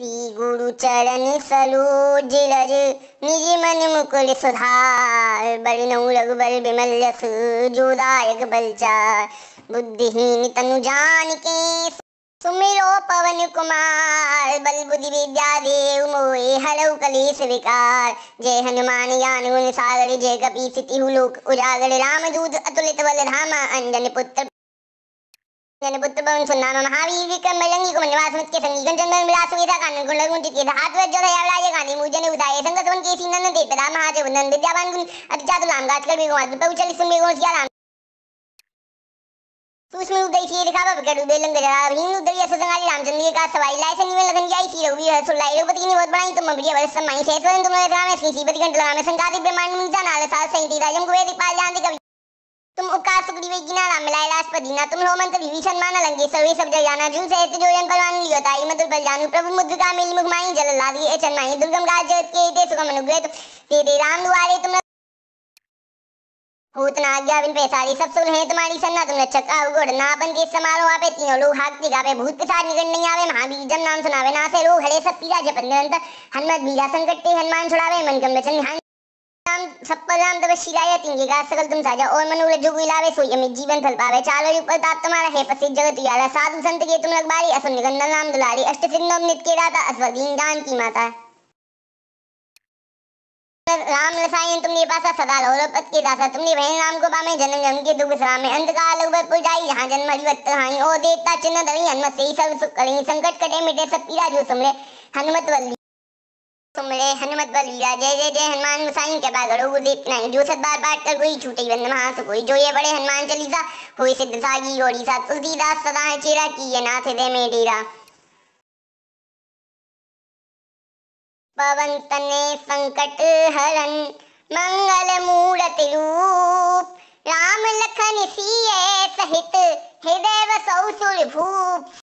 श्री गुरु चरण सलोज रज निज मन मुकुल सुधार बरनऊ रघुबर बिमल यस जोदायक बलचार बुद्धिहीन तनु जान के सुमिरो पवन कुमार बल बुद्धि विद्या देव मोहि हरऊ कलेश विकार जय हनुमान ज्ञान गुण सागर जय कपी सिति लोक उजागर राम दूत अतुलित बल धामा अंजन पुत्र జనబుత్తబం సున్నాను మహావీరిక మలంగి కుమల వాసమిత్య సంగీకం చందన విలాసువేద కానన్ గుణగుంటికేద ఆత్వజ్యోద యావలాయ కాని ముజన ఉదాయ సంగతవన్ కేసి నందన్ దేతదా మహాజ నంద విద్యావాన్ గుణ అతి చాతులాం గాత్కల్ మీ గుణ అద్భుత ఉచలి సున్ మీ గుణ సియాలాం सूक्ष्म उदय सी लिखा बाबा कड़ू बेलन दे रहा हिंद उदय ऐसा संगाली रामचंद्र जी का सवाई लाइसन निवेल लगन जाई सी रवि है सो लाई रघुपति ने बहुत बनाई तो मबरिया बस समाई से तो तुम राम ऐसी सीबत कंटला में संगाति ब्रह्मांड मुंजा नाले साल सही दी राजम को वेदी पाल जान दी कवि तुम उकार सुग्रीवे गिनाना मिलायलास पदीना तुम लो मंत्र विभीषण मान लंगे सवे सब जय जाना जू से जो यन परवान लियो ताई मधुर बल जानु प्रभु का मिल मुख माई जल लादी ए चन माई दुर्गम राज जगत के ते सुगम अनुग्रह ते ते राम दुआरे तुम होत आज्ञा बिन पैसारी सब सुन है तुम्हारी सन्ना तुम रक्षक आउ गुड़ ना बन के समारो आपे तीनों लोग हाथ हाक दिगावे भूत के साथ निकल नहीं आवे महावीर जम नाम सुनावे ना से लोग हले सब पीरा जपन निरंतर हनुमत बीजा संकट ते हनुमान छुड़ावे मन कम बचन ध्यान सर्वं सत्पदां तव शिलाय सकल तुम साजा ओर्मनुरज्जुगु सोई सोयमे जीवन फल पावे चालो युगपल ताप तुम्हारा है प्रसिद्ध जगत याला साधु संत के तुम लगबारी असुन निगंदन नाम दुलारी अष्ट सिंधु अमित के दाता अस्वल दीन जान की माता राम रसायन तुमने पासा सदा लौरपत के दासा तुमने बहन राम को पामे जन्म जन्म के दुख सरामे अंधकार लघुबर पुर जाई जहाँ जन्म हरिवत हानी ओ देवता चिन्ह धरी हनुमत से ही सर्व सुख करेंगे संकट कटे मिटे सब पीरा जो समरे हनुमत वल्ली तुम्हारे हनुमत बलवीरा जय जय जय हनुमान मुसाइन के बागड़ो वो देखना ही जो सत बार बाट कर कोई छूटे बंद महास कोई जो ये बड़े हनुमान चलीसा कोई सिद्ध सागी और सा तुलसीदास सदा है चेरा की ये नाथ दे में डेरा पवन तने संकट हरन मंगल मूरत रूप राम लखन सीए सहित हे देव सौ भूप